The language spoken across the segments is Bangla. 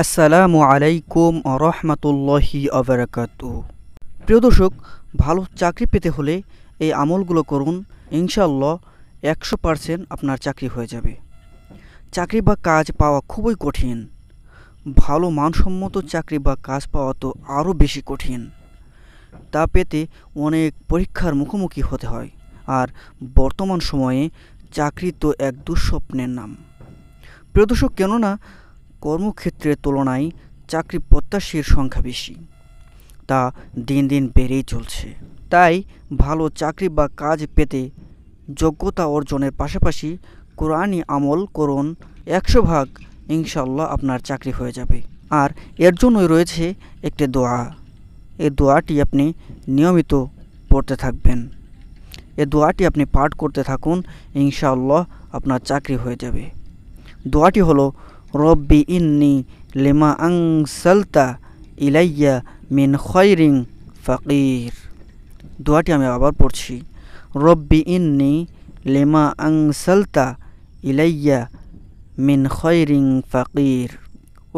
আসসালামু আলাইকুম রহমতুল্লাহি আবরাকাত প্রিয় দর্শক ভালো চাকরি পেতে হলে এই আমলগুলো করুন ইনশাল্লাহ একশো পারসেন্ট আপনার চাকরি হয়ে যাবে চাকরি বা কাজ পাওয়া খুবই কঠিন ভালো মানসম্মত চাকরি বা কাজ পাওয়া তো আরও বেশি কঠিন তা পেতে অনেক পরীক্ষার মুখোমুখি হতে হয় আর বর্তমান সময়ে চাকরি তো এক দুঃস্বপ্নের নাম প্রিয় দর্শক কেননা কর্মক্ষেত্রের তুলনায় চাকরি প্রত্যাশীর সংখ্যা বেশি তা দিন দিন বেড়েই চলছে তাই ভালো চাকরি বা কাজ পেতে যোগ্যতা অর্জনের পাশাপাশি কোরআনই আমল করুন একশো ভাগ ইনশাল্লাহ আপনার চাকরি হয়ে যাবে আর এর জন্যই রয়েছে একটি দোয়া এই দোয়াটি আপনি নিয়মিত পড়তে থাকবেন এ দোয়াটি আপনি পাঠ করতে থাকুন ইনশাল্লাহ আপনার চাকরি হয়ে যাবে দোয়াটি হলো রব্বি ইন্নি আং সালতা ইলাইয়া মিন খৈরিং ফকির দোয়াটি আমি আবার পড়ছি রব্বি ইন্নি আং সালতা ইলাইয়া মিন খৈরিং ফকির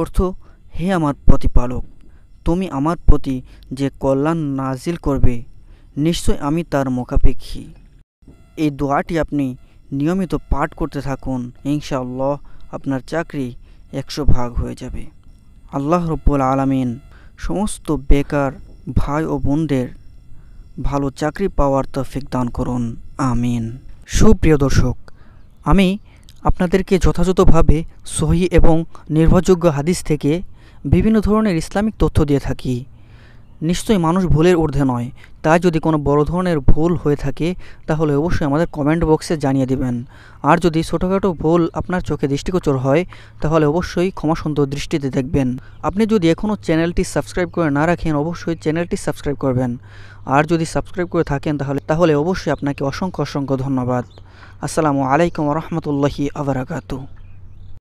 অর্থ হে আমার প্রতিপালক তুমি আমার প্রতি যে কল্যাণ নাজিল করবে নিশ্চয় আমি তার মোকাপেক্ষী এই দোয়াটি আপনি নিয়মিত পাঠ করতে থাকুন ইনশাআল্লাহ আপনার চাকরি একশো ভাগ হয়ে যাবে আল্লাহ রব্বুল আলমিন সমস্ত বেকার ভাই ও বোনদের ভালো চাকরি পাওয়ার তফিক দান করুন আমিন সুপ্রিয় দর্শক আমি আপনাদেরকে যথাযথভাবে সহি এবং নির্ভরযোগ্য হাদিস থেকে বিভিন্ন ধরনের ইসলামিক তথ্য দিয়ে থাকি নিশ্চয়ই মানুষ ভুলের ঊর্ধ্বে নয় তাই যদি কোনো বড় ধরনের ভুল হয়ে থাকে তাহলে অবশ্যই আমাদের কমেন্ট বক্সে জানিয়ে দেবেন আর যদি ছোটোখাটো ভুল আপনার চোখে দৃষ্টিগোচর হয় তাহলে অবশ্যই ক্ষমা সুন্দর দৃষ্টিতে দেখবেন আপনি যদি এখনও চ্যানেলটি সাবস্ক্রাইব করে না রাখেন অবশ্যই চ্যানেলটি সাবস্ক্রাইব করবেন আর যদি সাবস্ক্রাইব করে থাকেন তাহলে তাহলে অবশ্যই আপনাকে অসংখ্য অসংখ্য ধন্যবাদ আসসালামু আলাইকুম রহমতুল্লাহি আবরাকাতু